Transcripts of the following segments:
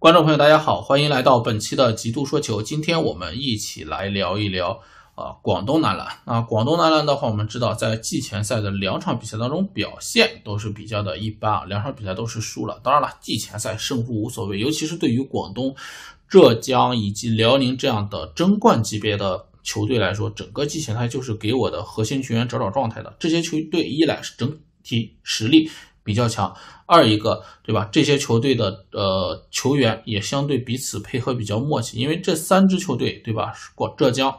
观众朋友，大家好，欢迎来到本期的极度说球。今天我们一起来聊一聊啊，广东男篮。那广东男篮的话，我们知道在季前赛的两场比赛当中表现都是比较的一般啊，两场比赛都是输了。当然了，季前赛胜负无所谓，尤其是对于广东、浙江以及辽宁这样的争冠级别的球队来说，整个季前赛就是给我的核心球员找找状态的。这些球队一来是整体实力。比较强，二一个对吧？这些球队的呃球员也相对彼此配合比较默契，因为这三支球队对吧？广浙江、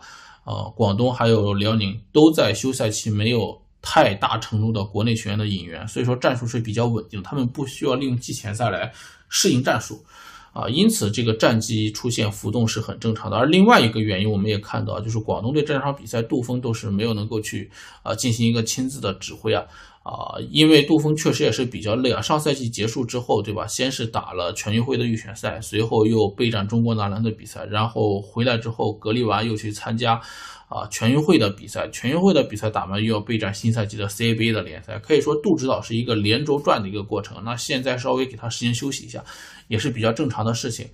呃广东还有辽宁都在休赛期没有太大程度的国内球员的引援，所以说战术是比较稳定，他们不需要利用季前赛来适应战术啊，因此这个战绩出现浮动是很正常的。而另外一个原因，我们也看到就是广东队这场比赛杜峰都是没有能够去啊进行一个亲自的指挥啊。啊，因为杜峰确实也是比较累啊。上赛季结束之后，对吧？先是打了全运会的预选赛，随后又备战中国男篮的比赛，然后回来之后隔离完又去参加，啊，全运会的比赛。全运会的比赛打完，又要备战新赛季的 CBA 的联赛。可以说，杜指导是一个连轴转的一个过程。那现在稍微给他时间休息一下，也是比较正常的事情。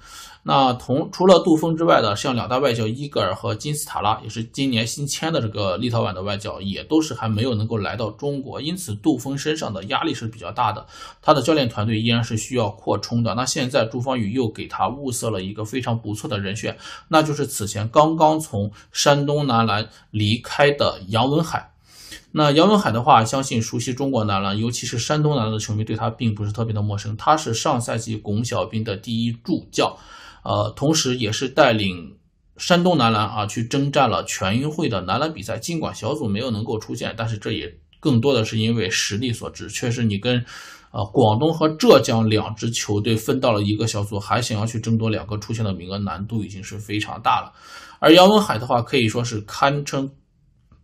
那同除了杜峰之外的，像两大外教伊格尔和金斯塔拉，也是今年新签的这个立陶宛的外教，也都是还没有能够来到中国，因此杜峰身上的压力是比较大的。他的教练团队依然是需要扩充的。那现在朱芳雨又给他物色了一个非常不错的人选，那就是此前刚刚从山东男篮离开的杨文海。那杨文海的话，相信熟悉中国男篮，尤其是山东男篮的球迷，对他并不是特别的陌生。他是上赛季巩晓彬的第一助教。呃，同时也是带领山东男篮啊去征战了全运会的男篮比赛。尽管小组没有能够出现，但是这也更多的是因为实力所致。确实，你跟呃广东和浙江两支球队分到了一个小组，还想要去争夺两个出线的名额，难度已经是非常大了。而杨文海的话，可以说是堪称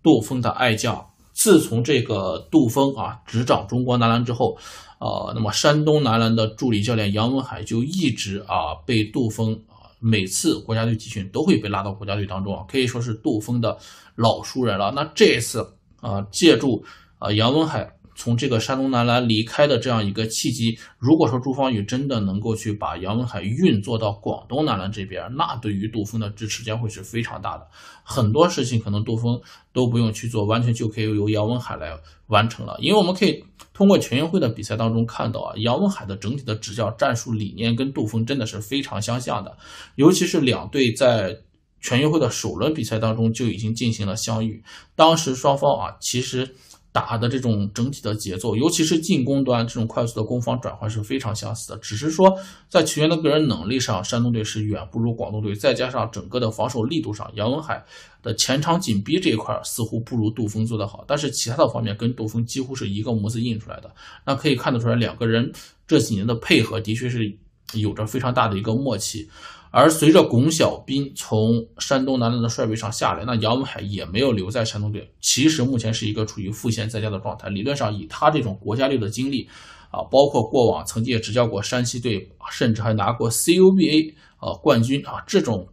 杜锋的爱将。自从这个杜峰啊执掌中国男篮之后，呃，那么山东男篮的助理教练杨文海就一直啊被杜峰啊每次国家队集训都会被拉到国家队当中啊，可以说是杜峰的老熟人了。那这次啊，借助啊杨文海。从这个山东男篮离开的这样一个契机，如果说朱芳雨真的能够去把杨文海运作到广东男篮这边，那对于杜峰的支持将会是非常大的。很多事情可能杜峰都不用去做，完全就可以由杨文海来完成了。因为我们可以通过全运会的比赛当中看到啊，杨文海的整体的执教战术理念跟杜峰真的是非常相像的。尤其是两队在全运会的首轮比赛当中就已经进行了相遇，当时双方啊其实。打的这种整体的节奏，尤其是进攻端这种快速的攻防转换是非常相似的，只是说在球员的个人能力上，山东队是远不如广东队，再加上整个的防守力度上，杨文海的前场紧逼这一块似乎不如杜峰做得好，但是其他的方面跟杜峰几乎是一个模子印出来的，那可以看得出来两个人这几年的配合的确是有着非常大的一个默契。而随着巩晓彬从山东男篮的帅位上下来，那杨文海也没有留在山东队。其实目前是一个处于赋闲在家的状态。理论上，以他这种国家队的经历啊，包括过往曾经也执教过山西队，甚至还拿过 CUBA 啊冠军啊这种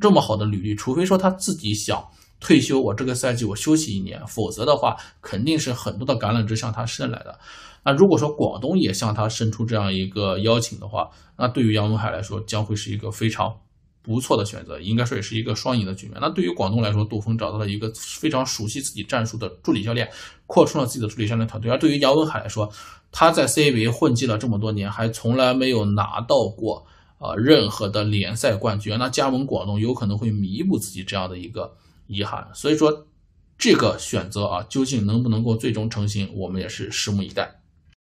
这么好的履历，除非说他自己想。退休，我这个赛季我休息一年，否则的话肯定是很多的橄榄枝向他伸来的。那如果说广东也向他伸出这样一个邀请的话，那对于杨文海来说将会是一个非常不错的选择，应该说也是一个双赢的局面。那对于广东来说，杜峰找到了一个非常熟悉自己战术的助理教练，扩充了自己的助理教练团队。而对于杨文海来说，他在 CBA 混迹了这么多年，还从来没有拿到过呃任何的联赛冠军。那加盟广东有可能会弥补自己这样的一个。遗憾，所以说，这个选择啊，究竟能不能够最终成型，我们也是拭目以待。